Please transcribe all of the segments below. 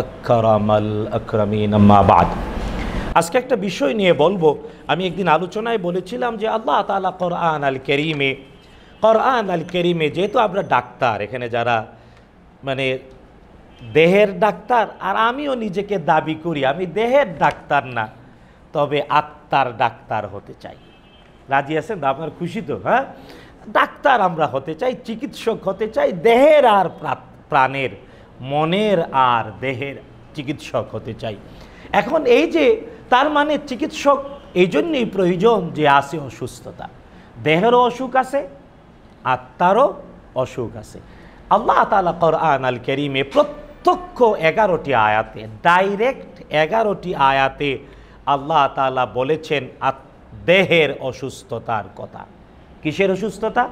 আজকে একটা বিষয় নিয়ে বলবো আমি একদিন আলোচনায় বলেছিলাম যে আল্লাহ তালা আন আল কেরিমে আন আল কেরিমে যেহেতু আমরা ডাক্তার এখানে যারা মানে দেহের ডাক্তার আর আমিও নিজেকে দাবি করি আমি দেহের ডাক্তার না তবে আত্মার ডাক্তার হতে চাই রাজি আছেন আপনার খুশি তো হ্যাঁ ডাক্তার আমরা হতে চাই চিকিৎসক হতে চাই দেহের আর প্রাণের মনের আর দেহের চিকিৎসক হতে চাই এখন এই যে তার মানে চিকিৎসক এই জন্যেই প্রয়োজন যে আছে অসুস্থতা দেহেরও অসুখ আছে আত্মারও অসুখ আছে আল্লাহ তালা কোরআন আল করিমে প্রত্যক্ষ এগারোটি আয়াতে ডাইরেক্ট এগারোটি আয়াতে আল্লাহ তালা বলেছেন দেহের অসুস্থতার কথা কিসের অসুস্থতা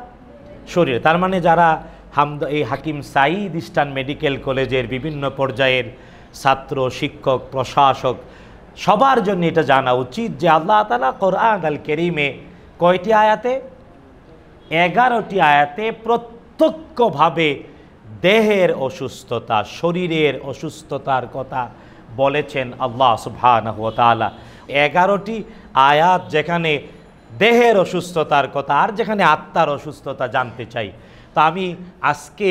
শরীর তার মানে যারা হামদ এই হাকিম সাঈদ ইস্টার্ন মেডিকেল কলেজের বিভিন্ন পর্যায়ের ছাত্র শিক্ষক প্রশাসক সবার জন্য এটা জানা উচিত যে আল্লাহ তালা কোরআন আল কেরিমে কয়টি আয়াতে এগারোটি আয়াতে প্রত্যক্ষভাবে দেহের অসুস্থতা শরীরের অসুস্থতার কথা বলেছেন আল্লাহ সুবাহানহতালা এগারোটি আয়াত যেখানে দেহের অসুস্থতার কথা আর যেখানে আত্মার অসুস্থতা জানতে চাই তা আমি আজকে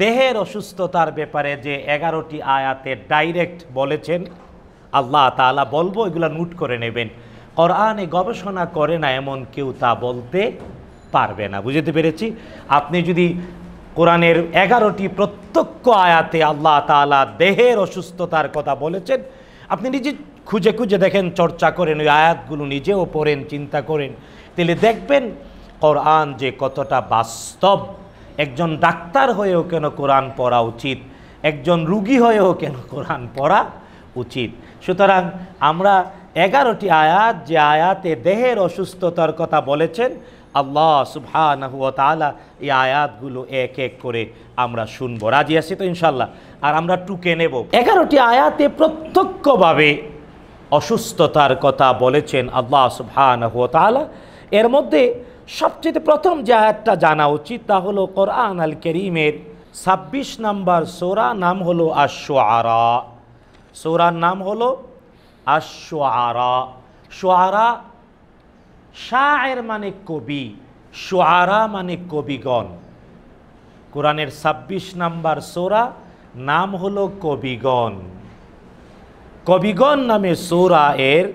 দেহের অসুস্থতার ব্যাপারে যে এগারোটি আয়াতে ডাইরেক্ট বলেছেন আল্লাহ তালা বলবো এগুলো নোট করে নেবেন কোরআনে গবেষণা করে না এমন কেউ তা বলতে পারবে না বুঝতে পেরেছি আপনি যদি কোরআনের এগারোটি প্রত্যক্ষ আয়াতে আল্লাহ তালা দেহের অসুস্থতার কথা বলেছেন আপনি নিজে খুঁজে খুঁজে দেখেন চর্চা করেন ওই আয়াতগুলো নিজেও পড়েন চিন্তা করেন তাহলে দেখবেন করআন যে কতটা বাস্তব একজন ডাক্তার হয়েও কেন কোরআন পড়া উচিত একজন রুগী হয়েও কেন কোরআন পড়া উচিত সুতরাং আমরা এগারোটি আয়াত যে আয়াতে দেহের অসুস্থতার কথা বলেছেন আল্লাহ সুবহানহতালা এই আয়াতগুলো এক এক করে আমরা শুনবো রাজি আসি তো ইনশাল্লাহ আর আমরা টুকে নেব এগারোটি আয়াতে প্রত্যক্ষভাবে অসুস্থতার কথা বলেছেন আল্লাহ সুবহানহতালা এর মধ্যে সবচেয়ে প্রথম যে আয়াতটা জানা উচিত তা হলো কোরআন আল করিমের ছাব্বিশ নাম্বার সোরা নাম হলো আরা সোরার নাম হলো আরা সোয়ারা শাহের মানে কবি সোয়ারা মানে কবিগণ কোরআনের ছাব্বিশ নাম্বার সোরা নাম হলো কবিগণ কবিগণ নামে সোরা এর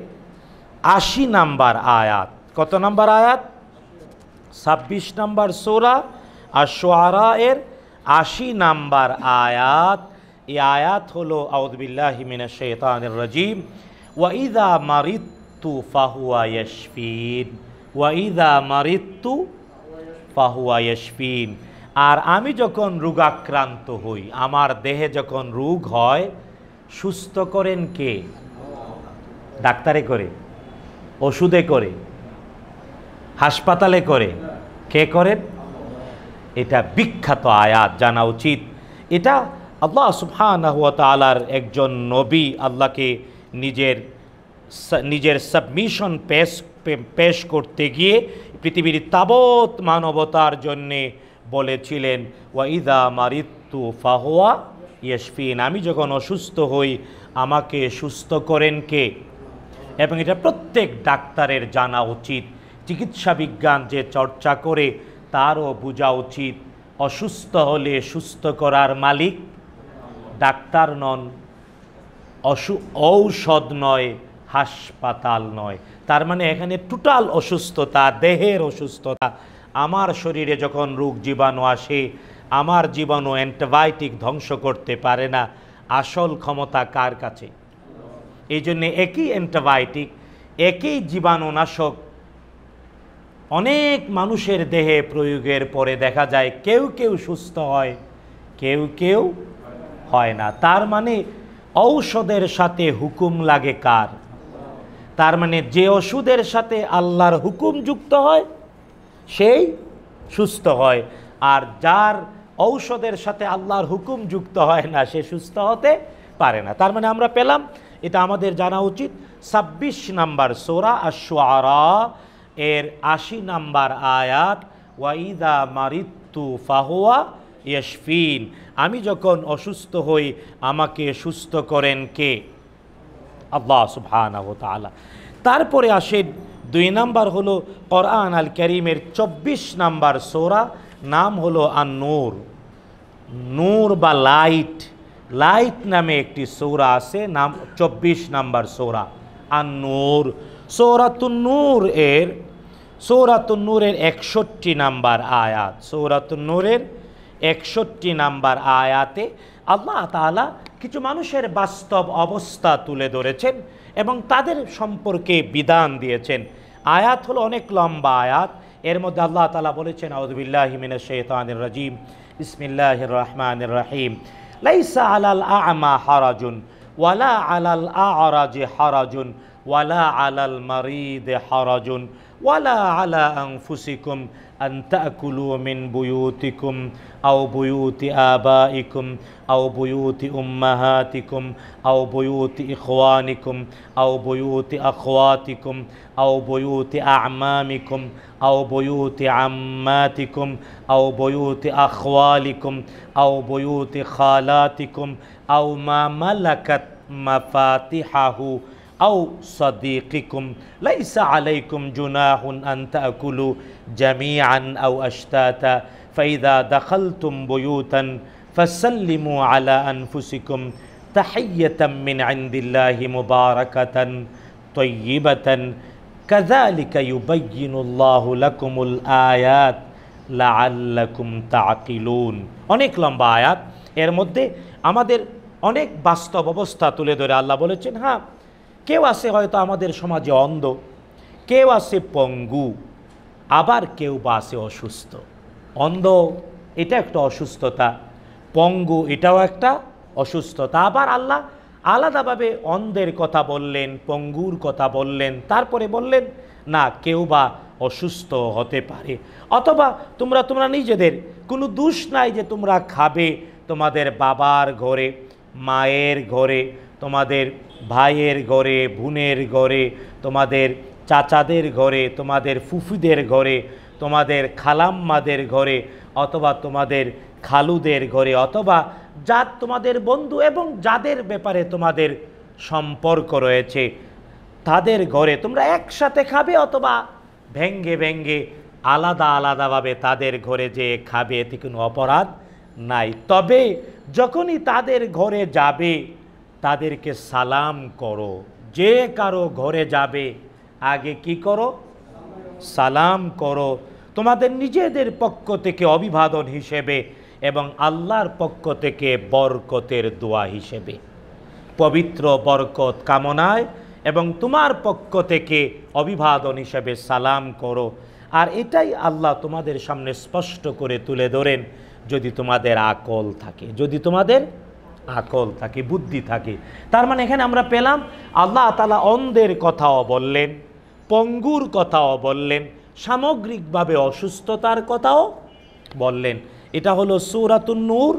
আশি নাম্বার আয়াত কত নাম্বার আয়াত ছাব্বিশ নাম্বার সোরা আর সোহারা এর আশি নাম্বার আয়াত এই আয়াত হলো আউদ্বিল্লাহিমিনা শেতানুর রাজিম ওয়াইদা মারিত্তু ফাহুয়া ইয়শফিন ওয়াইদা মারিত্তু ফাহুয়া ইয়শফিন আর আমি যখন রোগাক্রান্ত হই আমার দেহে যখন রোগ হয় সুস্থ করেন কে ডাক্তারে করে ওষুধে করে হাসপাতালে করে কে করেন এটা বিখ্যাত আয়াত জানা উচিত এটা আল্লাহ সুবহানার একজন নবী আল্লাহকে নিজের নিজের সাবমিশন পেশ পেশ করতে গিয়ে পৃথিবীর তাবৎ মানবতার জন্যে বলেছিলেন ওয়াইদা মারিত্তু ফাহোয়া ইয়েসফিন আমি যখন অসুস্থ হই আমাকে সুস্থ করেন কে এবং এটা প্রত্যেক ডাক্তারের জানা উচিত চিকিৎসা বিজ্ঞান যে চর্চা করে তারও বোঝা উচিত অসুস্থ হলে সুস্থ করার মালিক ডাক্তার নন অসু ঔষধ নয় হাসপাতাল নয় তার মানে এখানে টোটাল অসুস্থতা দেহের অসুস্থতা আমার শরীরে যখন রোগ জীবাণু আসে আমার জীবাণু অ্যান্টিবায়োটিক ধ্বংস করতে পারে না আসল ক্ষমতা কার কাছে এই জন্যে একই অ্যান্টিবায়োটিক একই জীবাণুনাশক অনেক মানুষের দেহে প্রয়োগের পরে দেখা যায় কেউ কেউ সুস্থ হয় কেউ কেউ হয় না তার মানে ঔষধের সাথে হুকুম লাগে কার তার মানে যে ওষুধের সাথে আল্লাহর হুকুম যুক্ত হয় সেই সুস্থ হয় আর যার ঔষধের সাথে আল্লাহর হুকুম যুক্ত হয় না সে সুস্থ হতে পারে না তার মানে আমরা পেলাম এটা আমাদের জানা উচিত ছাব্বিশ নাম্বার সোরা আর সোয়ারা এর আশি নাম্বার আয়াত ওয়াইদা মারিত্তু ফাহোয়া ইয়শফিন আমি যখন অসুস্থ হই আমাকে সুস্থ করেন কে আল্লাহ সুবহানাহু তারপরে আসেন দুই নাম্বার হলো কোরআন আল করিমের চব্বিশ নাম্বার সোরা নাম হলো আন নূর নূর বা লাইট লাইট নামে একটি সৌরা আছে নাম চব্বিশ নাম্বার সৌরা আন নূর সৌরাতুন্নূর এর সৌরাতুন্নূরের একষট্টি নাম্বার আয়াত সৌরাতুন্নূরের একষট্টি নাম্বার আয়াতে আল্লাহ তালা কিছু মানুষের বাস্তব অবস্থা তুলে ধরেছেন এবং তাদের সম্পর্কে বিধান দিয়েছেন আয়াত হলো অনেক লম্বা আয়াত এর মধ্যে আল্লাহ তালা বলেছেন আউদুবিল্লাহিমিন শেতানির রাজিম ইসমিল্লাহ রহমান রাহিম লাইসা আলাল আমা হারাজুন ওয়ালা আলাল আরাজে হারাজুন ولا على المريض حرج ولا على أنفسكم أن تأكلوا من بيوتكم أو بيوت آبائكم أو بيوت أمهاتكم أو بيوت إخوانكم أو بيوت أخواتكم أو بيوت أعمامكم أو بيوت عماتكم أو بيوت أخوالكم أو بيوت خالاتكم أو ما ملكت مفاتحه أو صديقكم ليس عليكم جناح أن تأكلوا جميعا أو أشتاتا فإذا دخلتم بيوتا فسلموا على أنفسكم تحية من عند الله مباركة طيبة كذلك يبين الله لكم الآيات লাআল্লাকুম তাকিলুন অনেক লম্বা আয়াত এর মধ্যে আমাদের অনেক বাস্তব অবস্থা তুলে ধরে আল্লাহ বলেছেন হ্যাঁ কেউ আছে হয়তো আমাদের সমাজে অন্ধ কেউ আছে পঙ্গু আবার কেউ বা আছে অসুস্থ অন্ধ এটা একটা অসুস্থতা পঙ্গু এটাও একটা অসুস্থতা আবার আল্লাহ আলাদাভাবে অন্ধের কথা বললেন পঙ্গুর কথা বললেন তারপরে বললেন না কেউ বা অসুস্থ হতে পারে অথবা তোমরা তোমরা নিজেদের কোনো দোষ নাই যে তোমরা খাবে তোমাদের বাবার ঘরে মায়ের ঘরে তোমাদের ভাইয়ের ঘরে বোনের ঘরে তোমাদের চাচাদের ঘরে তোমাদের ফুফুদের ঘরে তোমাদের খালাম্মাদের ঘরে অথবা তোমাদের খালুদের ঘরে অথবা যা তোমাদের বন্ধু এবং যাদের ব্যাপারে তোমাদের সম্পর্ক রয়েছে তাদের ঘরে তোমরা একসাথে খাবে অথবা ভেঙ্গে ভেঙ্গে আলাদা আলাদাভাবে তাদের ঘরে যে খাবে এতে কোনো অপরাধ নাই তবে যখনই তাদের ঘরে যাবে তাদেরকে সালাম করো যে কারো ঘরে যাবে আগে কি করো সালাম করো তোমাদের নিজেদের পক্ষ থেকে অভিবাদন হিসেবে এবং আল্লাহর পক্ষ থেকে বরকতের দোয়া হিসেবে পবিত্র বরকত কামনায় এবং তোমার পক্ষ থেকে অভিবাদন হিসেবে সালাম করো আর এটাই আল্লাহ তোমাদের সামনে স্পষ্ট করে তুলে ধরেন যদি তোমাদের আকল থাকে যদি তোমাদের আকল থাকে বুদ্ধি থাকে তার মানে এখানে আমরা পেলাম আল্লাহ তালা অন্ধের কথাও বললেন পঙ্গুর কথাও বললেন সামগ্রিকভাবে অসুস্থতার কথাও বললেন এটা হলো নূর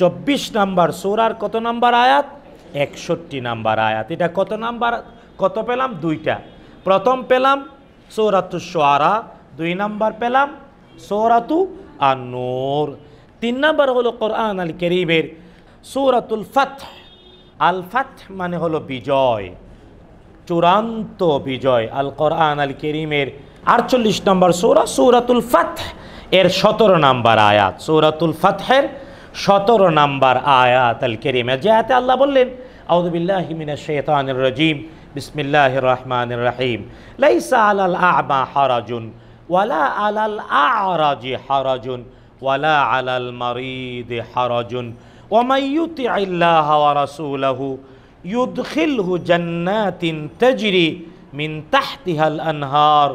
চব্বিশ নাম্বার সৌরার কত নাম্বার আয়াত একষট্টি নাম্বার আয়াত এটা কত নাম্বার কত পেলাম দুইটা প্রথম পেলাম সৌরাতু সোয়ারা দুই নাম্বার পেলাম সৌরাতু আর নূর তিন নাম্বার হলো কোরআন আল করিমের সুরাতুল ফাত আল ফাত মানে হলো বিজয় চূড়ান্ত বিজয় আল কোরআন আল করিমের আটচল্লিশ নম্বর সৌরা সৌরাতুল ফাত এর সতেরো নাম্বার আয়াত সৌরাতুল ফাতহের সতেরো নাম্বার আয়াত আল করিমের যে আয়াতে আল্লাহ বললেন আউদুবিল্লাহিমিনা শেতানুর রাজিম বিসমিল্লাহ রহমান রাহিম লাইসা আলাল আ'মা হারাজুন ওয়ালা আলাল আ'রাজি হরাজুন ওয়ালা আলাল মারিদ হরাজুন ওমাইয়ুতি আল্লাহ রাসুলাহু ইউদ্খিলহু জান্নাতিন তাজরি মিন তাহতিহাল আনহার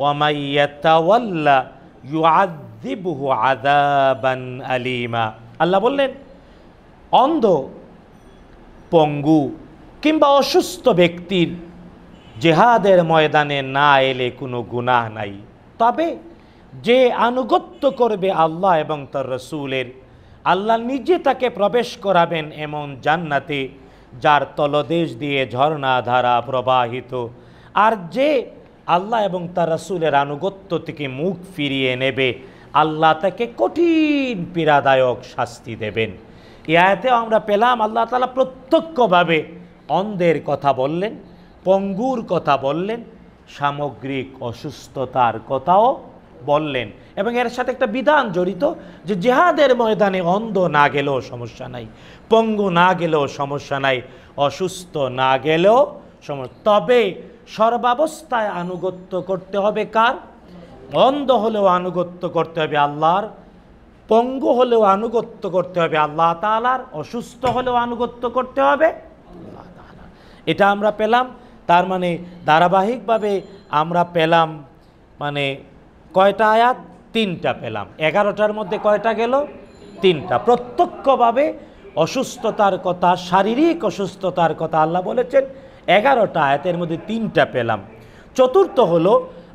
ওয়ামাইয়াতাওয়াল্লা ইউআযযিবহু আযাবান আলিমা আল্লাহ বললেন অন্ধ পঙ্গু কিংবা অসুস্থ ব্যক্তির জেহাদের ময়দানে না এলে কোনো গুনাহ নাই তবে যে আনুগত্য করবে আল্লাহ এবং তার রসুলের আল্লাহ নিজে তাকে প্রবেশ করাবেন এমন জান্নাতে যার তলদেশ দিয়ে ঝর্ণা ধারা প্রবাহিত আর যে আল্লাহ এবং তার রসুলের আনুগত্য থেকে মুখ ফিরিয়ে নেবে আল্লাহ তাকে কঠিন পীড়াদায়ক শাস্তি দেবেন ইয়াতেও আমরা পেলাম আল্লাহ তালা প্রত্যক্ষভাবে অন্ধের কথা বললেন পঙ্গুর কথা বললেন সামগ্রিক অসুস্থতার কথাও বললেন এবং এর সাথে একটা বিধান জড়িত যে জেহাদের ময়দানে অন্ধ না গেলেও সমস্যা নাই পঙ্গু না গেলেও সমস্যা নাই অসুস্থ না গেলেও সমস্যা তবে সর্বাবস্থায় আনুগত্য করতে হবে কার অন্ধ হলেও আনুগত্য করতে হবে আল্লাহর পঙ্গু হলেও আনুগত্য করতে হবে আল্লাহ তালার অসুস্থ হলেও আনুগত্য করতে হবে এটা আমরা পেলাম তার মানে ধারাবাহিকভাবে আমরা পেলাম মানে কয়টা আয়াত তিনটা পেলাম এগারোটার মধ্যে কয়টা গেল তিনটা প্রত্যক্ষভাবে অসুস্থতার কথা শারীরিক অসুস্থতার কথা আল্লাহ বলেছেন এগারোটা আয়াতের মধ্যে তিনটা পেলাম চতুর্থ হল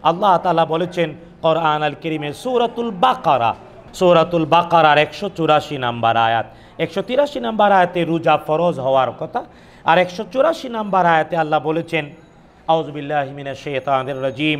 আল্লাহ তালা বলেছেন কোরআন আল করিমে সৌরাতুল বাকারা সৌরাতুল বাকারার একশো চুরাশি নাম্বার আয়াত একশো তিরাশি নাম্বার আয়াতে রোজা ফরজ হওয়ার কথা আর একশো চুরাশি নাম্বার আয়াতে আল্লাহ বলেছেন আউজবিল্লাহমিনা শেতান রাজিম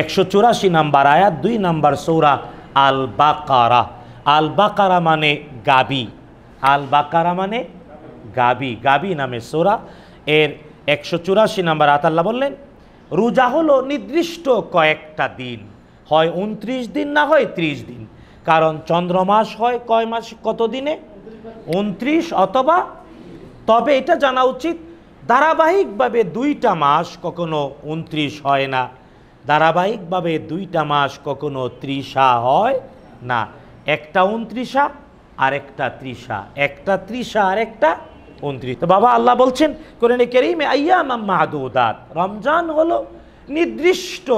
একশো চুরাশি নাম্বার আয়াত দুই নাম্বার সৌরা আল বাকারা আল বাকারা মানে গাবি আল বাকারা মানে গাবি গাবি নামে সোরা এর একশো চুরাশি নাম্বার আতাল্লা বললেন রোজা হলো নির্দিষ্ট কয়েকটা দিন হয় উনত্রিশ দিন না হয় ত্রিশ দিন কারণ চন্দ্রমাস হয় কয় মাস কত দিনে উনত্রিশ অথবা তবে এটা জানা উচিত ধারাবাহিকভাবে দুইটা মাস কখনো উনত্রিশ হয় না ধারাবাহিকভাবে দুইটা মাস কখনো ত্রিশা হয় না একটা উনত্রিশা আর একটা ত্রিশা একটা ত্রিশা আর একটা উনত্রিশ তো বাবা আল্লাহ বলছেন কেরি কেরিমে আইয়া মাহাদুদাত রমজান হলো নির্দিষ্ট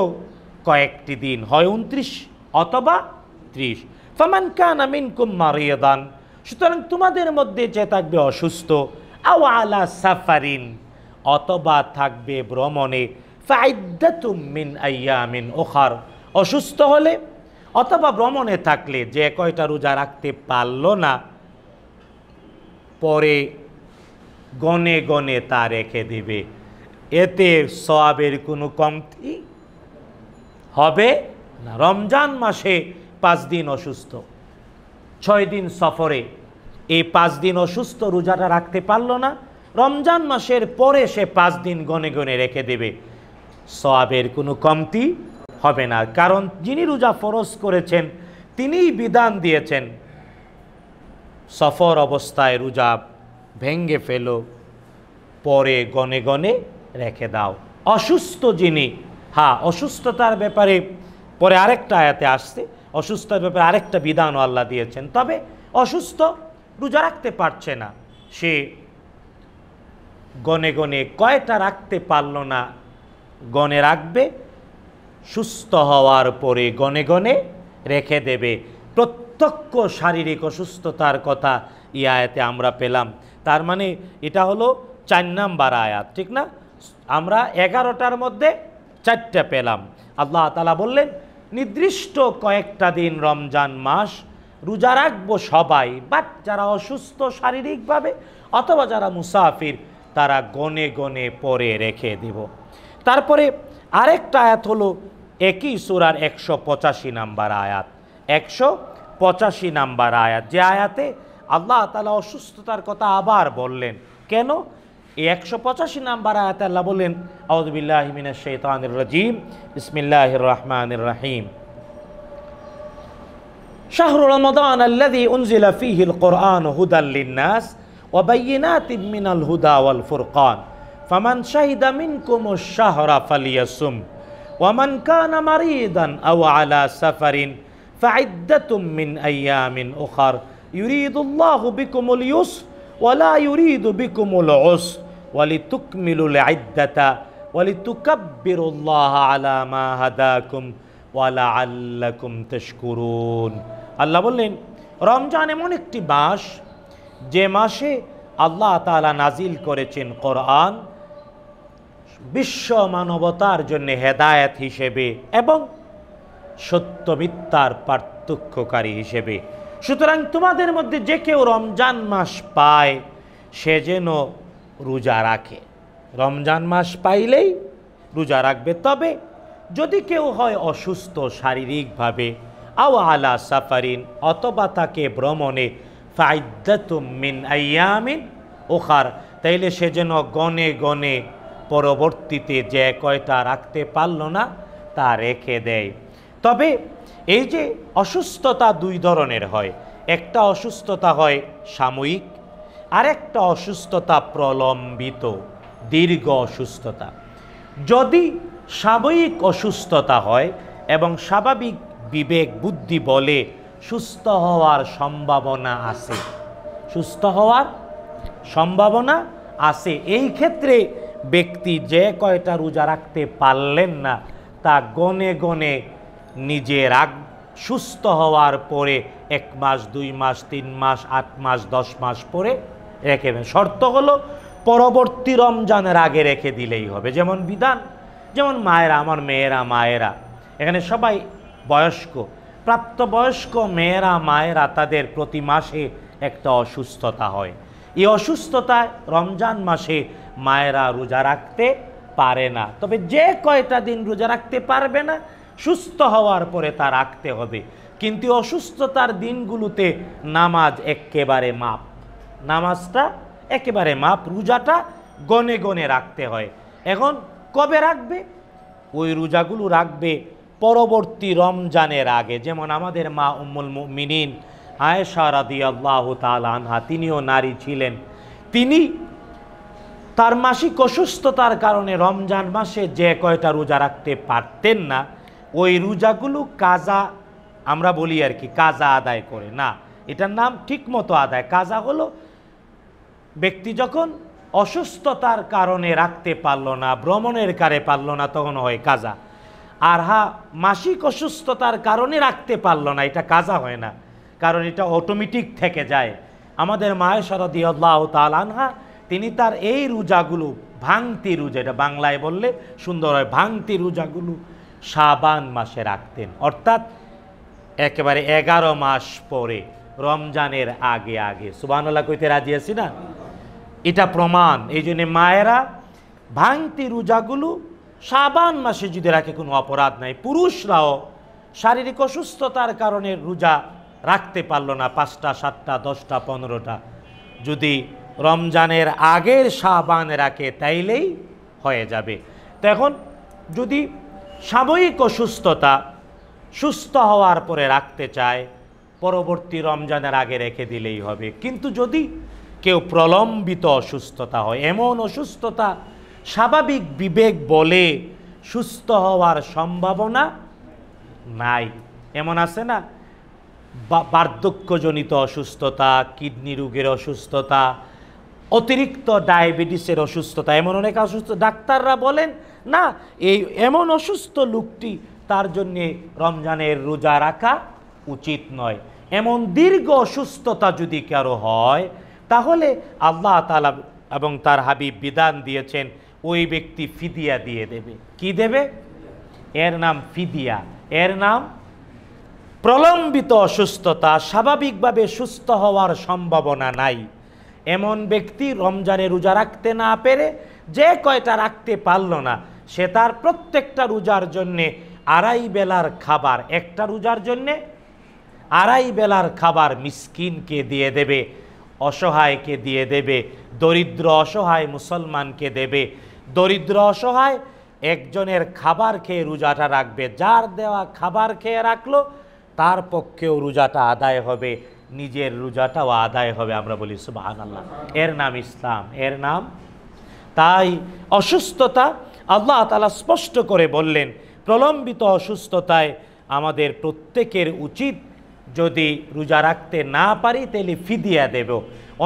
কয়েকটি দিন হয় উনত্রিশ অথবা ত্রিশ ফমান কান আমিন কুম্মারিয়াদান সুতরাং তোমাদের মধ্যে যে থাকবে অসুস্থ আও আলা সাফারিন অথবা থাকবে ভ্রমণে মিন আইয়ামিন ওখার অসুস্থ হলে অথবা ভ্রমণে থাকলে যে কয়টা রোজা রাখতে পারল না পরে গনে গনে তা রেখে দেবে এতে সবের কোনো কমতি হবে না রমজান মাসে পাঁচ দিন অসুস্থ ছয় দিন সফরে এই পাঁচ দিন অসুস্থ রোজাটা রাখতে পারল না রমজান মাসের পরে সে পাঁচ দিন গনে গনে রেখে দেবে সবাবের কোনো কমতি হবে না কারণ যিনি রোজা ফরজ করেছেন তিনিই বিধান দিয়েছেন সফর অবস্থায় রোজা ভেঙ্গে ফেলো পরে গনে গনে রেখে দাও অসুস্থ যিনি হ্যাঁ অসুস্থতার ব্যাপারে পরে আরেকটা আয়াতে আসছে অসুস্থতার ব্যাপারে আরেকটা বিধানও আল্লাহ দিয়েছেন তবে অসুস্থ রোজা রাখতে পারছে না সে গনে গনে কয়টা রাখতে পারল না গণে রাখবে সুস্থ হওয়ার পরে গণে গণে রেখে দেবে প্রত্যক্ষ শারীরিক অসুস্থতার কথা এই আমরা পেলাম তার মানে এটা হলো চার নাম্বার আয়াত ঠিক না আমরা এগারোটার মধ্যে চারটা পেলাম আল্লাহ তালা বললেন নির্দিষ্ট কয়েকটা দিন রমজান মাস রোজা রাখবো সবাই বাট যারা অসুস্থ শারীরিকভাবে অথবা যারা মুসাফির তারা গনে গনে পরে রেখে দেব তারপরে আরেকটা আয়াত হলো একই সুরার একশো পঁচাশি নাম্বার আয়াত একশো পঁচাশি নাম্বার আয়াত যে আয়াতে আল্লাহ তালা অসুস্থতার কথা আবার বললেন কেন এই একশো পঁচাশি নাম্বার আয়াত আল্লাহ বললেন আউদুবিল্লাহমিনা শৈতানির রাজিম ইসমিল্লাহ রহমানির রাহিম شهر رمضان الذي أنزل فيه القرآن هدى للناس وبينات من الهدى والفرقان ফামান শাহিদামিন কুমু শাহরা ফালিয়াসুম ওয়ামান কানা মারিদান আও আলা সাফারিন ফাইদ্দাতুম মিন আইয়ামিন উখার ইউরিদুল্লাহু বিকুমুল ইউস ওয়ালা ইউরিদু বিকুমুল উস ওয়ালিতুকমিলুল আইদ্দাতা ওয়ালিতুকাব্বিরুল্লাহ আলা মা হাদাকুম ওয়ালা আল্লাকুম তশকুরুন আল্লাহ বললেন রমজান এমন একটি মাস যে মাসে আল্লাহ তালা নাজিল করেছেন কোরআন বিশ্ব মানবতার জন্য হেদায়েত হিসেবে এবং সত্য মিথ্যার পার্থক্যকারী হিসেবে সুতরাং তোমাদের মধ্যে যে কেউ রমজান মাস পায় সে যেন রোজা রাখে রমজান মাস পাইলেই রোজা রাখবে তবে যদি কেউ হয় অসুস্থ শারীরিকভাবে আও আলা সাফারিন অথবা তাকে ভ্রমণে মিন আইয়ামিন ওখার তাইলে সে যেন গনে গনে পরবর্তীতে যে কয়টা রাখতে পারল না তা রেখে দেয় তবে এই যে অসুস্থতা দুই ধরনের হয় একটা অসুস্থতা হয় সাময়িক আরেকটা অসুস্থতা প্রলম্বিত দীর্ঘ অসুস্থতা যদি সাময়িক অসুস্থতা হয় এবং স্বাভাবিক বিবেক বুদ্ধি বলে সুস্থ হওয়ার সম্ভাবনা আছে সুস্থ হওয়ার সম্ভাবনা আছে এই ক্ষেত্রে ব্যক্তি যে কয়টা রোজা রাখতে পারলেন না তা গনে গনে নিজে রাগ সুস্থ হওয়ার পরে এক মাস দুই মাস তিন মাস আট মাস দশ মাস পরে রেখে শর্ত হলো পরবর্তী রমজানের আগে রেখে দিলেই হবে যেমন বিধান যেমন মায়েরা আমার মেয়েরা মায়েরা এখানে সবাই বয়স্ক প্রাপ্তবয়স্ক মেয়েরা মায়েরা তাদের প্রতি মাসে একটা অসুস্থতা হয় এই অসুস্থতায় রমজান মাসে মায়েরা রোজা রাখতে পারে না তবে যে কয়টা দিন রোজা রাখতে পারবে না সুস্থ হওয়ার পরে তা রাখতে হবে কিন্তু অসুস্থতার দিনগুলোতে নামাজ একেবারে মাপ নামাজটা একেবারে মাপ রোজাটা গনে গনে রাখতে হয় এখন কবে রাখবে ওই রোজাগুলো রাখবে পরবর্তী রমজানের আগে যেমন আমাদের মা উম্মুল মিনিন আয়েশা রাদি আল্লাহ তাল আনহা তিনিও নারী ছিলেন তিনি তার মাসিক অসুস্থতার কারণে রমজান মাসে যে কয়টা রোজা রাখতে পারতেন না ওই রোজাগুলো কাজা আমরা বলি আর কি কাজা আদায় করে না এটার নাম ঠিকমতো আদায় কাজা হলো ব্যক্তি যখন অসুস্থতার কারণে রাখতে পারল না ভ্রমণের কারে পারল না তখন হয় কাজা আর হা মাসিক অসুস্থতার কারণে রাখতে পারল না এটা কাজা হয় না কারণ এটা অটোমেটিক থেকে যায় আমাদের মায়ের সরদি আল্লাহ আনহা তিনি তার এই রোজাগুলো ভাঙতি রোজা এটা বাংলায় বললে সুন্দর হয় ভাঙতি রোজাগুলো সাবান মাসে রাখতেন অর্থাৎ একেবারে এগারো মাস পরে রমজানের আগে আগে সুবানুল্লাহ কইতে রাজি আছি না এটা প্রমাণ এই জন্যে মায়েরা ভাঙতি রোজাগুলো সাবান মাসে যদি রাখে কোনো অপরাধ নাই পুরুষরাও শারীরিক অসুস্থতার কারণে রোজা রাখতে পারল না পাঁচটা সাতটা দশটা পনেরোটা যদি রমজানের আগের শাহবান রাখে তাইলেই হয়ে যাবে তো এখন যদি সাময়িক অসুস্থতা সুস্থ হওয়ার পরে রাখতে চায় পরবর্তী রমজানের আগে রেখে দিলেই হবে কিন্তু যদি কেউ প্রলম্বিত অসুস্থতা হয় এমন অসুস্থতা স্বাভাবিক বিবেক বলে সুস্থ হওয়ার সম্ভাবনা নাই এমন আছে না বার্ধক্যজনিত অসুস্থতা কিডনি রোগের অসুস্থতা অতিরিক্ত ডায়াবেটিসের অসুস্থতা এমন অনেক অসুস্থ ডাক্তাররা বলেন না এই এমন অসুস্থ লোকটি তার জন্যে রমজানের রোজা রাখা উচিত নয় এমন দীর্ঘ অসুস্থতা যদি কারো হয় তাহলে আল্লাহ তালা এবং তার হাবিব বিধান দিয়েছেন ওই ব্যক্তি ফিদিয়া দিয়ে দেবে কি দেবে এর নাম ফিদিয়া এর নাম প্রলম্বিত অসুস্থতা স্বাভাবিকভাবে সুস্থ হওয়ার সম্ভাবনা নাই এমন ব্যক্তি রমজানে রোজা রাখতে না পেরে যে কয়টা রাখতে পারল না সে তার প্রত্যেকটা রোজার জন্যে আড়াই বেলার খাবার একটা রোজার জন্যে আড়াই বেলার খাবার মিসকিনকে দিয়ে দেবে অসহায়কে দিয়ে দেবে দরিদ্র অসহায় মুসলমানকে দেবে দরিদ্র অসহায় একজনের খাবার খেয়ে রোজাটা রাখবে যার দেওয়া খাবার খেয়ে রাখলো তার পক্ষেও রোজাটা আদায় হবে নিজের রোজাটাও আদায় হবে আমরা বলি সুবাহান আল্লাহ এর নাম ইসলাম এর নাম তাই অসুস্থতা আল্লাহ তালা স্পষ্ট করে বললেন প্রলম্বিত অসুস্থতায় আমাদের প্রত্যেকের উচিত যদি রোজা রাখতে না পারি তাহলে ফিদিয়া দেব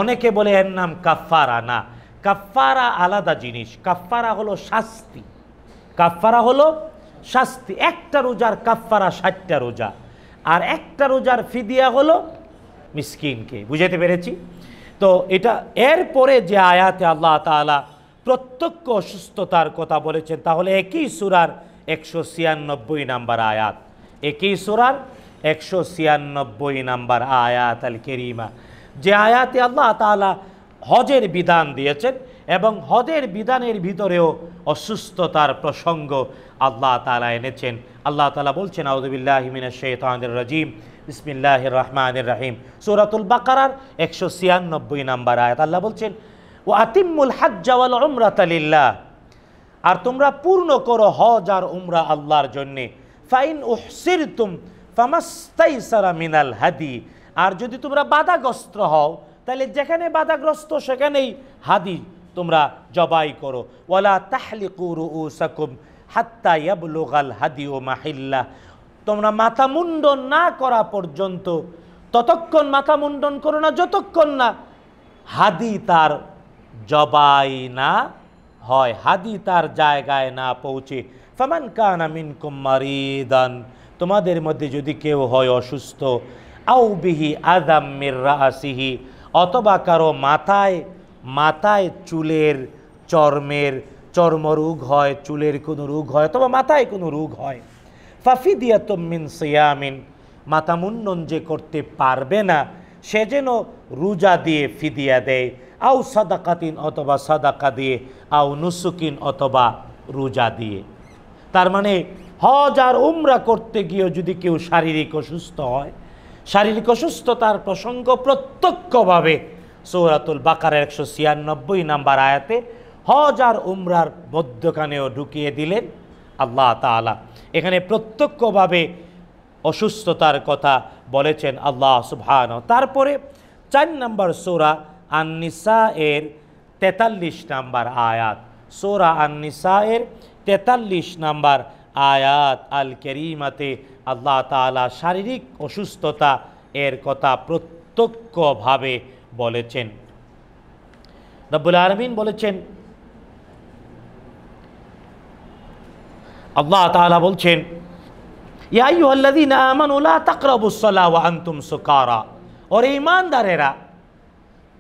অনেকে বলে এর নাম কাফারা না কাফারা আলাদা জিনিস কাফারা হলো শাস্তি কাফারা হলো শাস্তি একটা রোজার কাফারা ষাটটা রোজা আর একটা রোজার ফিদিয়া হলো মিসকিনকে বুঝাতে পেরেছি তো এটা এরপরে যে আয়াতে আল্লাহ তালা প্রত্যক্ষ অসুস্থতার কথা বলেছেন তাহলে একই সুরার একশো ছিয়ানব্বই নাম্বার আয়াত একই সুরার একশো ছিয়ানব্বই নাম্বার আয়াত আল কেরিমা যে আয়াতে আল্লাহ তালা হজের বিধান দিয়েছেন এবং হদের বিধানের ভিতরেও অসুস্থতার প্রসঙ্গ আল্লাহ তালা এনেছেন আল্লাহ তালা বলছেন আউদুবিল্লাহিমিনা শেতান রাজিম বিসমিল্লাহ রহমান রাহিম সৌরাতুল বাকারার একশো ছিয়ানব্বই নাম্বার আয়াত আল্লাহ বলছেন ও আতিমুল হাজ্জাওয়াল উমরাত আলিল্লাহ আর তোমরা পূর্ণ করো হজ আর উমরা আল্লাহর জন্যে ফাইন সির তুম ফামাস্তাই সারা মিনাল হাদি আর যদি তোমরা বাধাগ্রস্ত হও তাহলে যেখানে বাধাগ্রস্ত সেখানেই হাদি তোমরা জবাই করো ওয়ালা কুরু উ সকুম হাত্তা ইয়াবলুগাল হাদি ও মাহিল্লা তোমরা মাথা মুন্ডন না করা পর্যন্ত ততক্ষণ মাথা মুন্ডন করো না যতক্ষণ না হাদি তার জবাই না হয় হাদি তার জায়গায় না পৌঁছে ফামান কান মিনকুম দান তোমাদের মধ্যে যদি কেউ হয় অসুস্থ আউবিহি আদাম মির্রা আসিহি অথবা কারো মাথায় মাথায় চুলের চর্মের চর্মরোগ হয় চুলের কোনো রোগ হয় অথবা মাথায় কোনো রোগ হয় ফাফিদিয়াতমিন সিয়ামিন মাতামুন্নন যে করতে পারবে না সে যেন রোজা দিয়ে ফিদিয়া দেয় আও সাদাকাতিন অথবা সাদাকা দিয়ে আও নুসুকিন অথবা রোজা দিয়ে তার মানে হজ আর উমরা করতে গিয়েও যদি কেউ শারীরিক অসুস্থ হয় শারীরিক অসুস্থতার প্রসঙ্গ প্রত্যক্ষভাবে সৌরাতুল বাকার একশো ছিয়ানব্বই নাম্বার আয়াতে হজ আর উমরার মধ্যখানেও ঢুকিয়ে দিলেন আল্লাহ তালা এখানে প্রত্যক্ষভাবে অসুস্থতার কথা বলেছেন আল্লাহ সুবহান তারপরে চার নম্বর সোরা আননিসা এর তেতাল্লিশ নাম্বার আয়াত সোরা আননিসা এর তেতাল্লিশ নাম্বার আয়াত আল কেরিমাতে আল্লাহ তালা শারীরিক অসুস্থতা এর কথা প্রত্যক্ষভাবে বলেছেন রব্বুল আলমিন বলেছেন আল্লাহ তালা বলছেন আনতুম সুকারা ওর ইমানদারেরা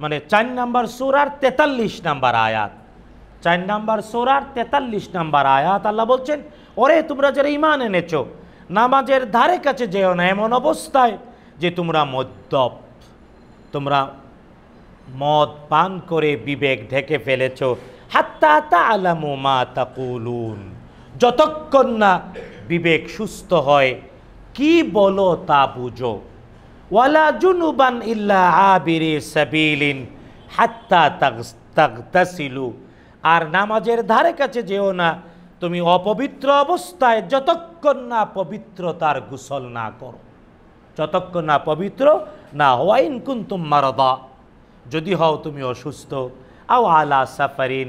মানে চার নাম্বার সোরার তেতাল্লিশ নাম্বার আয়াত চার নাম্বার সোরার তেতাল্লিশ নাম্বার আয়াত আল্লাহ বলছেন ওরে তোমরা যারা ইমান এনেছ নামাজের ধারে কাছে যেও না এমন অবস্থায় যে তোমরা মদ্যপ তোমরা মদ পান করে বিবেক ঢেকে ফেলেছ হাত্তা তা আলামু মা তাকুলুন যতক্ষণ না বিবেক সুস্থ হয় কি বলো তা বুঝো ওয়ালা জুনুবান ইল্লা আবিরে সাবিলিন হাত্তা তাগতাসিলু আর নামাজের ধারে কাছে যেও না তুমি অপবিত্র অবস্থায় যতক্ষণ না পবিত্রতার গোসল না করো যতক্ষণ না পবিত্র না হওয়াইন কুন্তুম মারদা যদি হও তুমি অসুস্থ আও আলা সাফারিন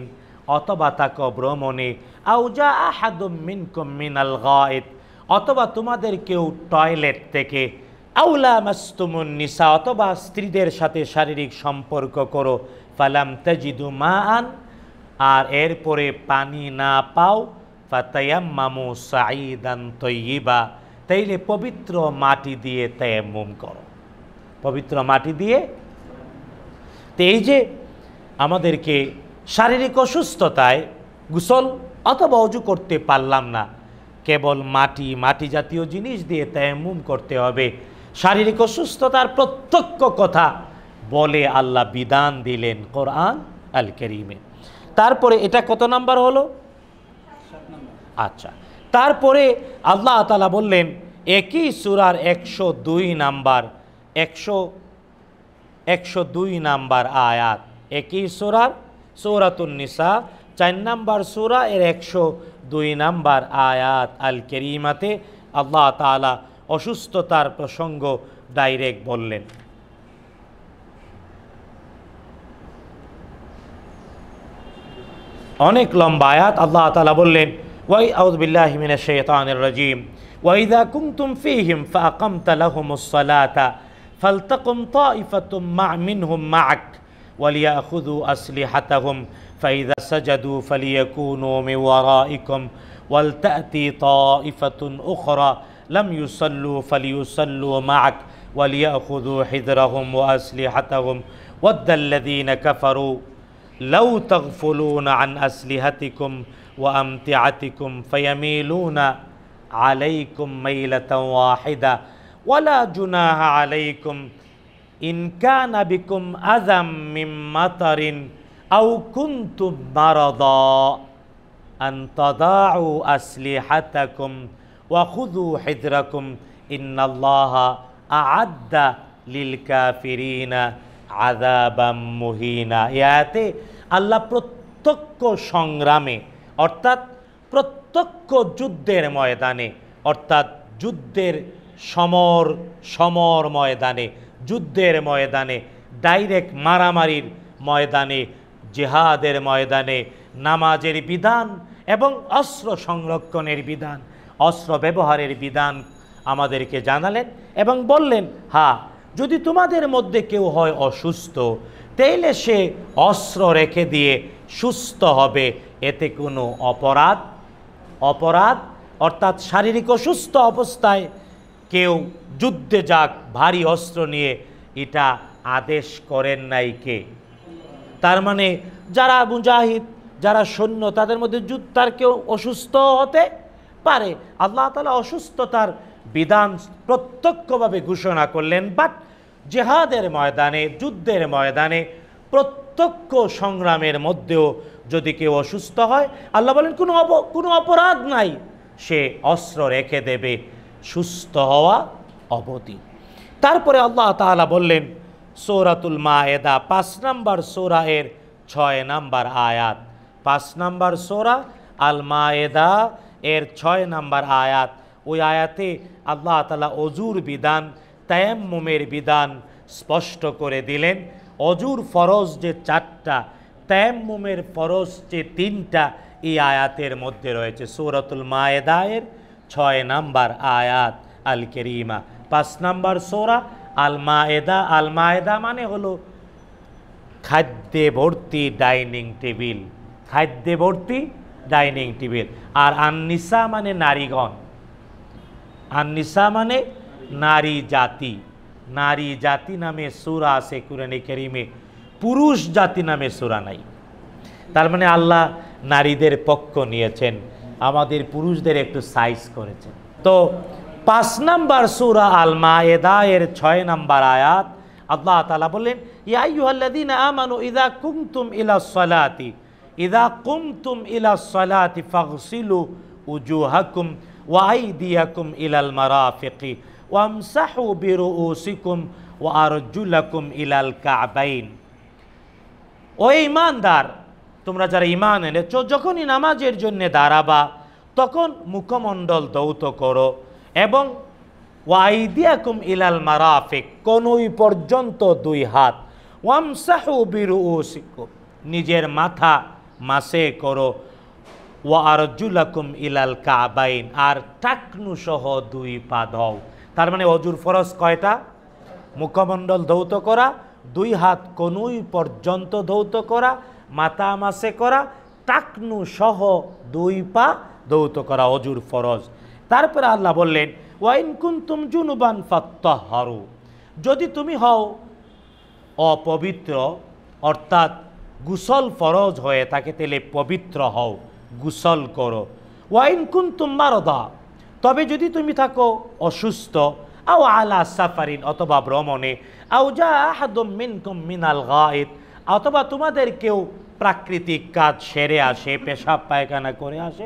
অথবা তাক ভ্রমণে আউজা আহাদুম মিনকুম মিনাল গায়েত অথবা তোমাদের কেউ টয়লেট থেকে আউলা মাস্তুমুন নিসা অথবা স্ত্রীদের সাথে শারীরিক সম্পর্ক করো ফালাম তাজিদু মান আন আর এরপরে পানি না পাও ফাতায়াম্মামু সাঈদান তৈবা তাইলে পবিত্র মাটি দিয়ে তায়াম্মুম করো পবিত্র মাটি দিয়ে তো এই যে আমাদেরকে শারীরিক অসুস্থতায় গুসল অথবা অজু করতে পারলাম না কেবল মাটি মাটি জাতীয় জিনিস দিয়ে তেমুম করতে হবে শারীরিক অসুস্থতার প্রত্যক্ষ কথা বলে আল্লাহ বিধান দিলেন কোরআন আল করিমে তারপরে এটা কত নাম্বার হলো আচ্ছা তারপরে আল্লাহ তালা বললেন একই সুরার একশো দুই নাম্বার একশো একশো দুই নাম্বার আয়াত একই সুরার সৌরাতুন নিসা চার নাম্বার সুরা এর একশো দুই নাম্বার আয়াত আল কেরিমাতে আল্লাহ তালা অসুস্থতার প্রসঙ্গ ডাইরেক্ট বললেন অনেক লম্বা আয়াত আল্লাহ তালা বললেন ওয়াই আউদ্বিল্লাহ শেতানের শেতানুর রাজিম ওয়াইদা কুমতুম ফিহিম ফাকাম তালাহমুসলাতা ফালতাকুম তাইফাতুম মা মিনহুম মাক وليأخذوا أسلحتهم فإذا سجدوا فليكونوا من ورائكم ولتأتي طائفة أخرى لم يصلوا فليصلوا معك وليأخذوا حذرهم وأسلحتهم ود الذين كفروا لو تغفلون عن أسلحتكم وأمتعتكم فيميلون عليكم ميلة واحدة ولا جناح عليكم ইনকা নাবিকুম আজাম মিম্মাতারিন আউ কুন্তু মারদ আন্তদাউ আসলি হাতাকুম ওয়াখুদু হেদরাকুম ইন্নাল্লাহ আদা লিল কাফিরিনা আদাবাম মুহিনা ইয়াতে আল্লাহ প্রত্যক্ষ সংগ্রামে অর্থাৎ প্রত্যক্ষ যুদ্ধের ময়দানে অর্থাৎ যুদ্ধের সমর সমর ময়দানে যুদ্ধের ময়দানে ডাইরেক্ট মারামারির ময়দানে জেহাদের ময়দানে নামাজের বিধান এবং অস্ত্র সংরক্ষণের বিধান অস্ত্র ব্যবহারের বিধান আমাদেরকে জানালেন এবং বললেন হা যদি তোমাদের মধ্যে কেউ হয় অসুস্থ তাইলে সে অস্ত্র রেখে দিয়ে সুস্থ হবে এতে কোনো অপরাধ অপরাধ অর্থাৎ শারীরিক অসুস্থ অবস্থায় কেউ যুদ্ধে যাক ভারী অস্ত্র নিয়ে এটা আদেশ করেন নাই কে তার মানে যারা মুজাহিদ যারা সৈন্য তাদের মধ্যে তার কেউ অসুস্থ হতে পারে আল্লাহ তালা অসুস্থতার বিধান প্রত্যক্ষভাবে ঘোষণা করলেন বাট জেহাদের ময়দানে যুদ্ধের ময়দানে প্রত্যক্ষ সংগ্রামের মধ্যেও যদি কেউ অসুস্থ হয় আল্লাহ বলেন কোনো কোনো অপরাধ নাই সে অস্ত্র রেখে দেবে সুস্থ হওয়া অবধি তারপরে আল্লাহ তালা বললেন সৌরাতুল এদা পাঁচ নাম্বার সোরা এর ছয় নাম্বার আয়াত পাঁচ নাম্বার সোরা আল মায়েদা এর ছয় নাম্বার আয়াত ওই আয়াতে আল্লাহ তালা অজুর বিধান মোমের বিধান স্পষ্ট করে দিলেন অজুর ফরজ যে চারটা মোমের ফরজ যে তিনটা এই আয়াতের মধ্যে রয়েছে সৌরাতুল মায়েদা এর ছয় নাম্বার আয়াত আল কেরিমা পাঁচ নাম্বার সোরা আল মায়েদা আল মায়েদা মানে হলো খাদ্যে ভর্তি ডাইনিং টেবিল খাদ্যে ভর্তি ডাইনিং টেবিল আর আননিসা মানে নারীগণ আননিসা মানে নারী জাতি নারী জাতি নামে সুরা আছে কুরানি কেরিমে পুরুষ জাতি নামে সুরা নাই তার মানে আল্লাহ নারীদের পক্ষ নিয়েছেন আমাদের পুরুষদের একটু সাইজ করেছেন তো পাঁচ নাম্বার সুরা আলমা এদা এর ছয় নাম্বার আয়াত আল্লাহ তালা বললেন ইয়াইহ্লাদিন আমানু ইদা কুমতুম ইলা সলাতি ইদা কুমতুম ইলা সলাতি ফাগসিলু উজুহাকুম ওয়াইদিয়াকুম ইলাল মারাফিকি ওয়ামসাহু বিরুউসিকুম ওয়া হকুম ইলাল কাবাইন ও ইমানদার তোমরা যারা ইমান এনেছ যখনই নামাজের জন্য দাঁড়াবা তখন মুখমণ্ডল দৌত করো এবং ওয়াইদিয়াকুম ইলাল মারাফিক কনুই পর্যন্ত দুই হাত ওয়াম বিরুসিকুম নিজের মাথা মাসে করো ওয়া আরজুলাকুম ইলাল কাবাইন আর টাকনু সহ দুই পা ধও তার মানে অজুর ফরজ কয়টা মুখমণ্ডল ধৌত করা দুই হাত কনুই পর্যন্ত ধৌত করা মাতা মাসে করা টাকনু সহ দুই পা দৌত করা অজুর ফরজ তারপরে আল্লাহ বললেন ওয়াইনকুন তুম জুনুবান ফাত্তাহারু যদি তুমি হও অপবিত্র অর্থাৎ গুসল ফরজ হয়ে থাকে তেলে পবিত্র হও গুসল করো ওয়াইনকুন মারদা তবে যদি তুমি থাকো অসুস্থ আও আলা সাফারিন অথবা ভ্রমণে আও যা আহাদমিন কুমিনাল গায়েত অথবা তোমাদের কেউ প্রাকৃতিক কাজ সেরে আসে পেশাব পায়খানা করে আসে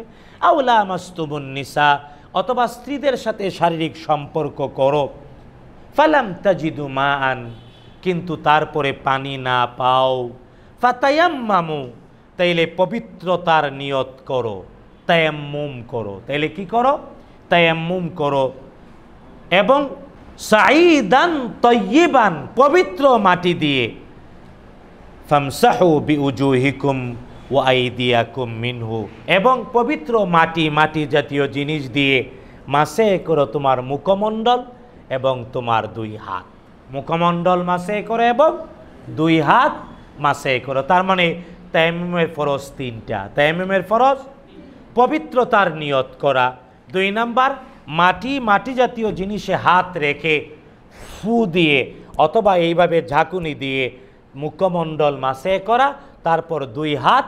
আউলা মাস্তুবুন নিসা অথবা স্ত্রীদের সাথে শারীরিক সম্পর্ক করো ফালাম তাজিদু মা আন কিন্তু তারপরে পানি না পাও ফাতায়াম মামু তাইলে পবিত্রতার নিয়ত করো তায়াম্মুম করো তাইলে কি করো তায়াম্মুম করো এবং সাইদান তৈবান পবিত্র মাটি দিয়ে ফামসাহু বিউজুহিকুম ও আইদিয়াকুম মিনহু এবং পবিত্র মাটি মাটি জাতীয় জিনিস দিয়ে মাসে করো তোমার মুখমণ্ডল এবং তোমার দুই হাত মুখমণ্ডল মাসে করো এবং দুই হাত মাসে করো তার মানে তাইমের ফরজ তিনটা তাইমের ফরজ পবিত্রতার নিয়ত করা দুই নাম্বার মাটি মাটি জাতীয় জিনিসে হাত রেখে ফু দিয়ে অথবা এইভাবে ঝাঁকুনি দিয়ে মুখমণ্ডল মাসে করা তারপর দুই হাত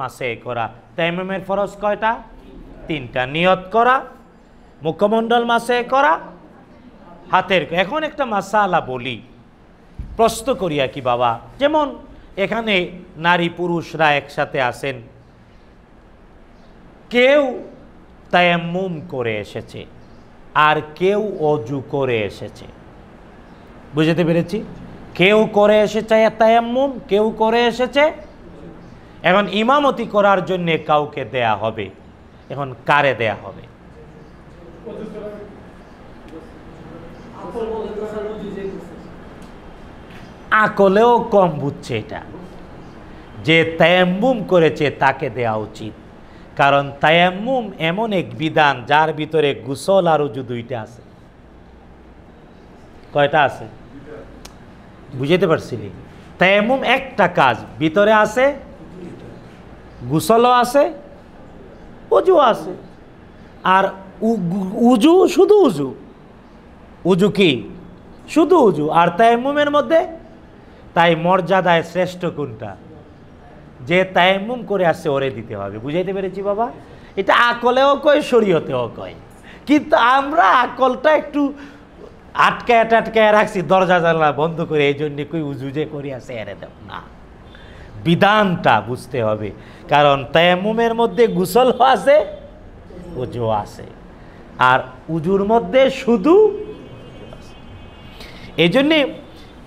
মাসে করা তেমেমের ফরজ কয়টা তিনটা নিয়ত করা মুখমণ্ডল মাসে করা হাতের এখন একটা মাসালা বলি প্রশ্ন করিয়া কি বাবা যেমন এখানে নারী পুরুষরা একসাথে আসেন কেউ তায়াম্মুম করে এসেছে আর কেউ অজু করে এসেছে বুঝতে পেরেছি কেউ করে এসেছে তায়াম্মুম কেউ করে এসেছে এখন ইমামতি করার জন্য কাউকে দেয়া হবে এখন কারে দেয়া হবে আকলেও কম বুঝছে এটা যে তায়াম্মুম করেছে তাকে দেয়া উচিত কারণ তায়াম্মুম এমন এক বিধান যার ভিতরে গুসল আর উজু দুইটা আছে কয়টা আছে বুঝাইতে পারছিলি এমন একটা কাজ ভিতরে আছে গুসলও আছে উজু আছে আর উজু শুধু উজু উজু কি শুধু উজু আর তাইমুমের মধ্যে তাই মর্যাদায় শ্রেষ্ঠ কোনটা যে তাইমুম করে আসছে ওরে দিতে হবে বুঝাইতে পেরেছি বাবা এটা আকলেও কয় শরীয়তেও কয় কিন্তু আমরা আকলটা একটু আটকে আটকে রাখছি দরজা জানলা বন্ধ করে এই জন্য কই উজুজে করিয়াছে এরে দেব না বিধানটা বুঝতে হবে কারণ তায়ামুমের মধ্যে গুসল আছে উজু আছে আর উজুর মধ্যে শুধু এই জন্যে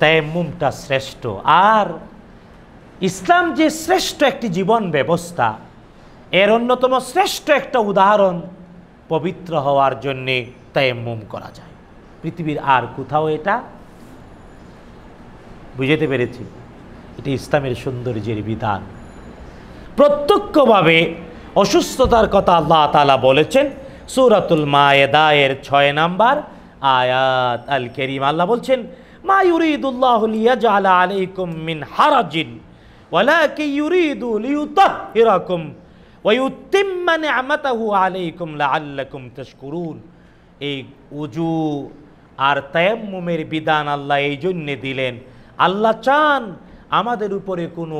তায়ামুমটা শ্রেষ্ঠ আর ইসলাম যে শ্রেষ্ঠ একটি জীবন ব্যবস্থা এর অন্যতম শ্রেষ্ঠ একটা উদাহরণ পবিত্র হওয়ার জন্যে তায়ামুম করা যায় পৃথিবীর আর কোথাও এটা বুঝতে পেরেছি এটি ইসলামের সৌন্দর্যের বিধান প্রত্যক্ষভাবে অসুস্থতার কথা আল্লাহ তালা বলেছেন সুরাতুল মায়েদায়ের ছয় নাম্বার আয়াত আল কেরিম আল্লাহ বলছেন আলাইকুম মিন হারাজিন এই উজু আর তায়াম্মুমের বিধান আল্লাহ এই জন্যে দিলেন আল্লাহ চান আমাদের উপরে কোনো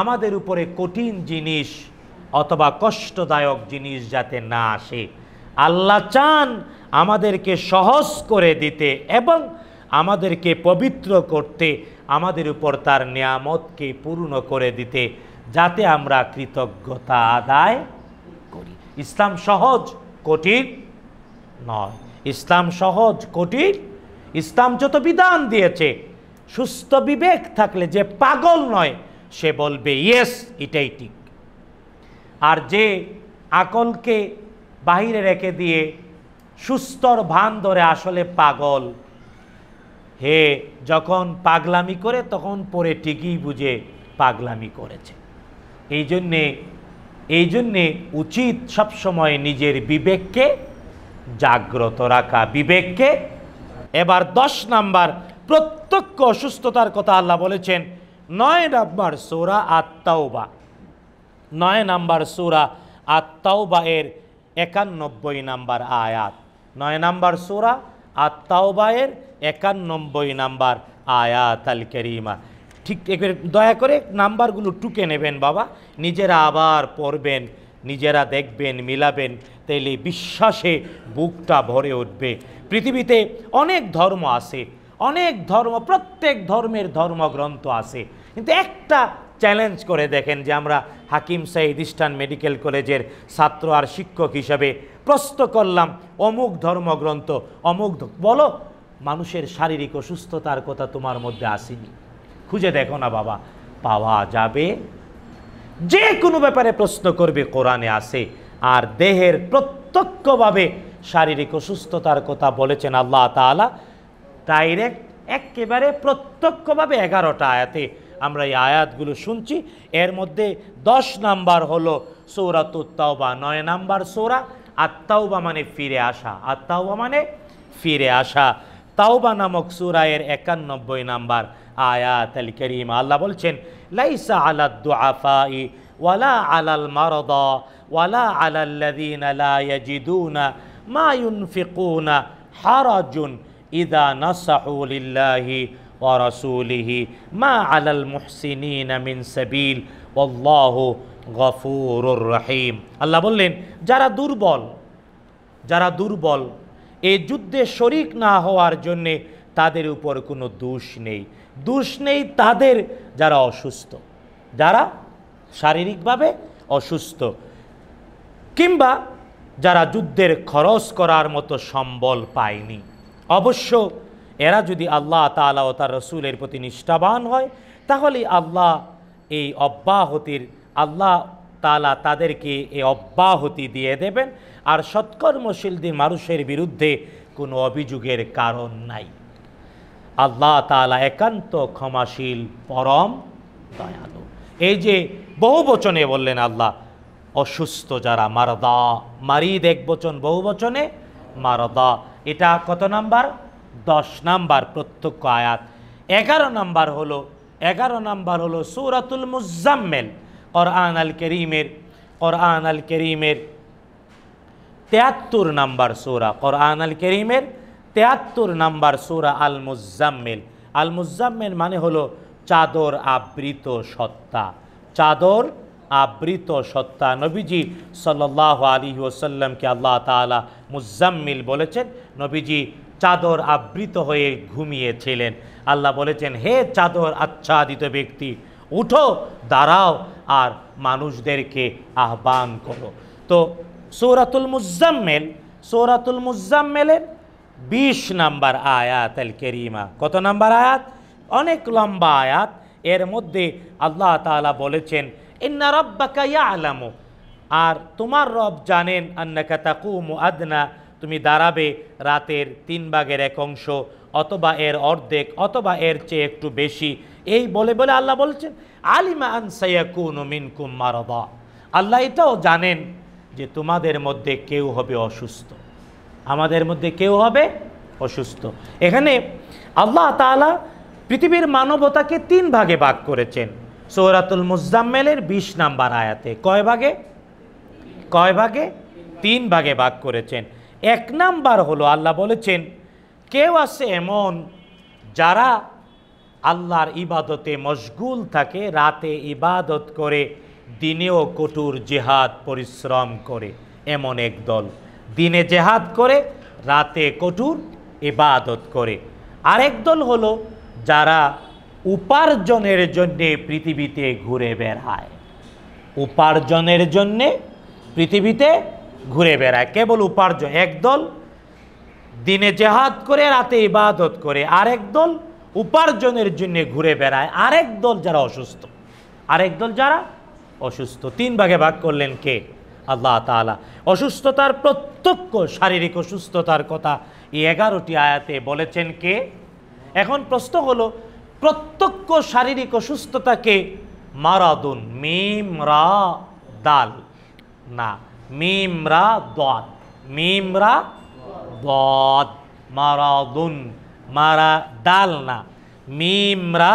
আমাদের উপরে কঠিন জিনিস অথবা কষ্টদায়ক জিনিস যাতে না আসে আল্লাহ চান আমাদেরকে সহজ করে দিতে এবং আমাদেরকে পবিত্র করতে আমাদের উপর তার নিয়ামতকে পূর্ণ করে দিতে যাতে আমরা কৃতজ্ঞতা আদায় করি ইসলাম সহজ কঠিন নয় ইসলাম সহজ কঠিন ইসলাম যত বিধান দিয়েছে সুস্থ বিবেক থাকলে যে পাগল নয় সে বলবে ইয়েস এটাই ঠিক আর যে আকলকে বাহিরে রেখে দিয়ে সুস্থর ভান ধরে আসলে পাগল হে যখন পাগলামি করে তখন পরে ঠিকই বুঝে পাগলামি করেছে এই জন্যে এই জন্যে উচিত সবসময় নিজের বিবেককে জাগ্রত রাখা বিবেককে এবার দশ নাম্বার প্রত্যক্ষ অসুস্থতার কথা আল্লাহ বলেছেন নয় নাম্বার সোরা আত্মাওবা নয় নাম্বার সোরা আত্মাওবা এর একানব্বই নাম্বার আয়াত নয় নাম্বার সোরা আত্মাওবা এর একানব্বই নাম্বার আয়াত আল কেরিমা ঠিক দয়া করে নাম্বারগুলো টুকে নেবেন বাবা নিজেরা আবার পড়বেন নিজেরা দেখবেন মিলাবেন তেলে বিশ্বাসে বুকটা ভরে উঠবে পৃথিবীতে অনেক ধর্ম আছে অনেক ধর্ম প্রত্যেক ধর্মের ধর্মগ্রন্থ আছে কিন্তু একটা চ্যালেঞ্জ করে দেখেন যে আমরা হাকিম সাইদ ইস্টান মেডিকেল কলেজের ছাত্র আর শিক্ষক হিসাবে প্রশ্ন করলাম অমুক ধর্মগ্রন্থ অমুক বলো মানুষের শারীরিক অসুস্থতার কথা তোমার মধ্যে আসেনি খুঁজে দেখো না বাবা পাওয়া যাবে যে কোনো ব্যাপারে প্রশ্ন করবে কোরআনে আসে আর দেহের প্রত্যক্ষভাবে শারীরিক অসুস্থতার কথা বলেছেন আল্লাহ তালা ডাইরেক্ট একেবারে প্রত্যক্ষভাবে এগারোটা আয়াতে আমরা এই আয়াতগুলো শুনছি এর মধ্যে দশ নাম্বার হল সৌরা তোত্তাওবা নয় নাম্বার সৌরা আত্মাওবা মানে ফিরে আসা আত্মাওবা মানে ফিরে আসা তাওবা নামক সুরায়ের একানব্বই নাম্বার আয়াত আল করিম আল্লাহ বলছেন লাইসা আফা ই ওয়ালা আলাল মারদা ওয়ালা আলাল্লাদিন আলাইয়াজিদুনা মায়ুন ফিকুনা হারাজুন ইদা নাসাহুলিল্লাহি ওরসুলিহি মা আলাল মুহসিনিন মিন সাবিল আল্লাহ গফুরুর রহিম আল্লাহ বললেন যারা দুর্বল যারা দুর্বল এই যুদ্ধে শরিক না হওয়ার জন্যে তাদের উপর কোনো দোষ নেই দোষ নেই তাদের যারা অসুস্থ যারা শারীরিকভাবে অসুস্থ কিংবা যারা যুদ্ধের খরচ করার মতো সম্বল পায়নি অবশ্য এরা যদি আল্লাহ তালা ও তার রসুলের প্রতি নিষ্ঠাবান হয় তাহলে আল্লাহ এই অব্যাহতির আল্লাহ তালা তাদেরকে এই অব্যাহতি দিয়ে দেবেন আর সৎকর্মশীলদের মানুষের বিরুদ্ধে কোনো অভিযোগের কারণ নাই আল্লাহ তালা একান্ত ক্ষমাশীল পরম দয়ালু এই যে বহু বচনে বললেন আল্লাহ অসুস্থ যারা মারদা মারিদ এক বচন বহু বচনে মারদা এটা কত নাম্বার দশ নাম্বার প্রত্যক্ষ আয়াত এগারো নাম্বার হলো এগারো নাম্বার হলো সৌরাতুল মুজাম্মেল কোরআন আল করিমের কোরআন আল করিমের তেয়াত্তর নাম্বার সৌরা কোরআন আল করিমের তেয়াত্তর নাম্বার সৌরা আল মুজাম্মেল আল মুজাম্মেল মানে হলো চাদর আবৃত সত্তা চাদর আবৃত সত্তা নবীজি সাল্লাহ আলী ওসাল্লামকে আল্লাহ তালা মুজাম্মিল বলেছেন নবীজি চাদর আবৃত হয়ে ঘুমিয়েছিলেন আল্লাহ বলেছেন হে চাদর আচ্ছাদিত ব্যক্তি উঠো দাঁড়াও আর মানুষদেরকে আহ্বান করো তো সৌরাতুল মুজাম্মেল সৌরাতুল মুজাম্মেলের বিশ নাম্বার আয়াত এল কেরিমা কত নাম্বার আয়াত অনেক লম্বা আয়াত এর মধ্যে আল্লাহ তালা বলেছেন ইন্না রব্বাকা ইয়া আলামু আর তোমার রব জানেন আন্নাকা তাকুম আদনা তুমি দাঁড়াবে রাতের তিন ভাগের এক অংশ অথবা এর অর্ধেক অথবা এর চেয়ে একটু বেশি এই বলে বলে আল্লাহ বলছেন আলিমা মিন মিনকুম রবা আল্লাহ এটাও জানেন যে তোমাদের মধ্যে কেউ হবে অসুস্থ আমাদের মধ্যে কেউ হবে অসুস্থ এখানে আল্লাহ তালা পৃথিবীর মানবতাকে তিন ভাগে ভাগ করেছেন সৌরাতুল মুজাম্মেলের ২০ নাম্বার আয়াতে কয় ভাগে কয় ভাগে তিন ভাগে ভাগ করেছেন এক নাম্বার হলো আল্লাহ বলেছেন কেউ আছে এমন যারা আল্লাহর ইবাদতে মশগুল থাকে রাতে ইবাদত করে দিনেও কঠোর জেহাদ পরিশ্রম করে এমন এক দল দিনে জেহাদ করে রাতে কঠোর ইবাদত করে আরেক দল হলো যারা উপার্জনের জন্যে পৃথিবীতে ঘুরে বেড়ায় উপার্জনের জন্যে পৃথিবীতে ঘুরে বেড়ায় কেবল উপার্জন একদল দিনে জেহাদ করে রাতে ইবাদত করে আরেক দল উপার্জনের জন্য ঘুরে বেড়ায় আরেক দল যারা অসুস্থ আরেক দল যারা অসুস্থ তিন ভাগে ভাগ করলেন কে আল্লাহ তালা অসুস্থতার প্রত্যক্ষ শারীরিক অসুস্থতার কথা এই এগারোটি আয়াতে বলেছেন কে এখন প্রশ্ন হলো প্রত্যক্ষ শারীরিক অসুস্থতাকে মারাদুন মিমরা দাল না মিমরা দদ মিমরা দদ মারাদুন মারা দাল না মিমরা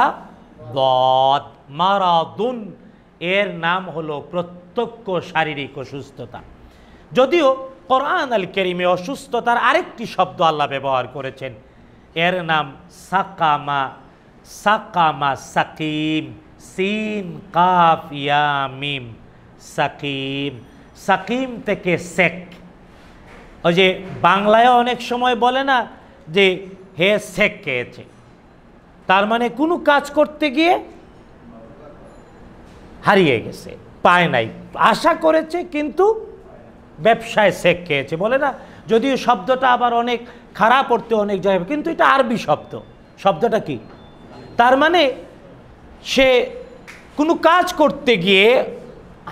দদ মারাদুন এর নাম হলো প্রত্যক্ষ শারীরিক অসুস্থতা যদিও কোরআন আল কেরিমে অসুস্থতার আরেকটি শব্দ আল্লাহ ব্যবহার করেছেন এর নাম সাকামা সাকামা সাকিম সিন কাফ ইয়ামিম সাকিম সাকিম থেকে সেক ওই যে বাংলায় অনেক সময় বলে না যে হে সেক খেয়েছে তার মানে কোনো কাজ করতে গিয়ে হারিয়ে গেছে পায় নাই আশা করেছে কিন্তু ব্যবসায় সেক খেয়েছে বলে না যদিও শব্দটা আবার অনেক খারাপ পড়তে অনেক জায়গায় কিন্তু এটা আরবি শব্দ শব্দটা কি তার মানে সে কোনো কাজ করতে গিয়ে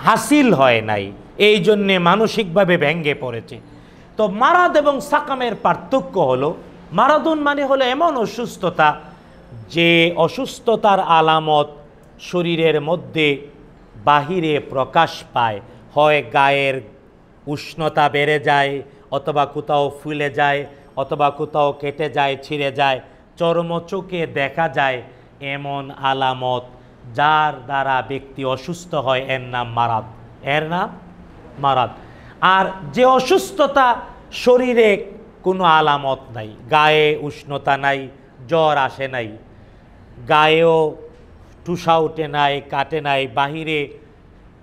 হাসিল হয় নাই এই জন্যে মানসিকভাবে ব্যঙ্গে পড়েছে তো মারাদ এবং সাকামের পার্থক্য হলো মারাদুন মানে হলো এমন অসুস্থতা যে অসুস্থতার আলামত শরীরের মধ্যে বাহিরে প্রকাশ পায় হয় গায়ের উষ্ণতা বেড়ে যায় অথবা কোথাও ফুলে যায় অথবা কোথাও কেটে যায় ছিঁড়ে যায় চর্মচোখে দেখা যায় এমন আলামত যার দ্বারা ব্যক্তি অসুস্থ হয় এর নাম মারাত এর নাম মারাত আর যে অসুস্থতা শরীরে কোনো আলামত নাই গায়ে উষ্ণতা নাই জ্বর আসে নাই গায়েও টুসা উঠে নাই কাটে নাই বাহিরে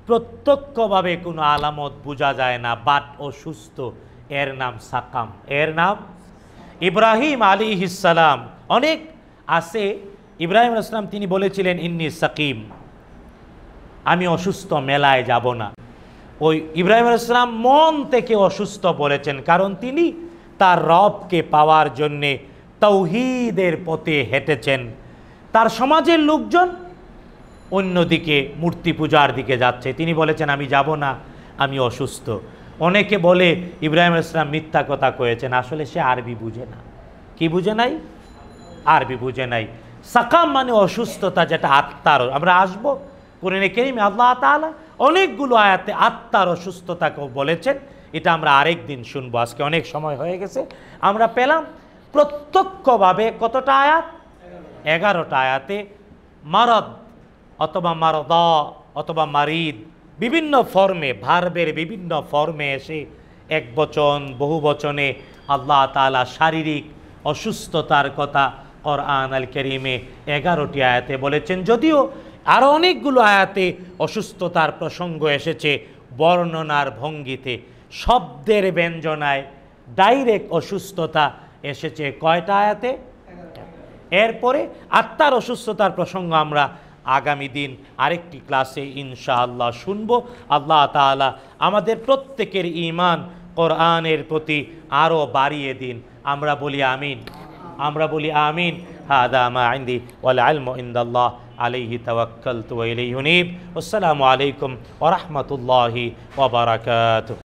প্রত্যক্ষভাবে কোনো আলামত বোঝা যায় না বাট অসুস্থ এর নাম সাকাম এর নাম ইব্রাহিম আলী ইসালাম অনেক আছে ইব্রাহিম আসলাম তিনি বলেছিলেন ইন্নি সাকিম আমি অসুস্থ মেলায় যাব না ওই ইব্রাহিম আসলাম মন থেকে অসুস্থ বলেছেন কারণ তিনি তার রবকে পাওয়ার জন্যে তৌহিদের পথে হেঁটেছেন তার সমাজের লোকজন অন্যদিকে মূর্তি পূজার দিকে যাচ্ছে তিনি বলেছেন আমি যাব না আমি অসুস্থ অনেকে বলে ইব্রাহিম ইসলাম মিথ্যা কথা কয়েছেন আসলে সে আরবি বুঝে না কি বুঝে নাই আরবি বুঝে নাই সাকাম মানে অসুস্থতা যেটা আত্মার আমরা আসবো কোরআনে কেরিমে আল্লাহ তালা অনেকগুলো আয়াতে আত্মার অসুস্থতাকেও বলেছেন এটা আমরা আরেক দিন শুনবো আজকে অনেক সময় হয়ে গেছে আমরা পেলাম প্রত্যক্ষভাবে কতটা আয়াত এগারোটা আয়াতে মারদ অথবা মারদ অথবা মারিদ বিভিন্ন ফর্মে ভার্বের বিভিন্ন ফর্মে এসে এক বচন বহু বচনে আল্লাহ তালা শারীরিক অসুস্থতার কথা কোরআন আল করিমে এগারোটি আয়াতে বলেছেন যদিও আরও অনেকগুলো আয়াতে অসুস্থতার প্রসঙ্গ এসেছে বর্ণনার ভঙ্গিতে শব্দের ব্যঞ্জনায় ডাইরেক্ট অসুস্থতা এসেছে কয়টা আয়াতে এরপরে আত্মার অসুস্থতার প্রসঙ্গ আমরা আগামী দিন আরেকটি ক্লাসে ইনশাআল্লাহ শুনব আল্লাহ তালা আমাদের প্রত্যেকের ইমান কোরআনের প্রতি আরও বাড়িয়ে দিন আমরা বলি আমিন আমরা বলি আমিন هذا ما عندي والعلم عند الله عليه توكلت وإليه نيب والسلام عليكم ورحمة الله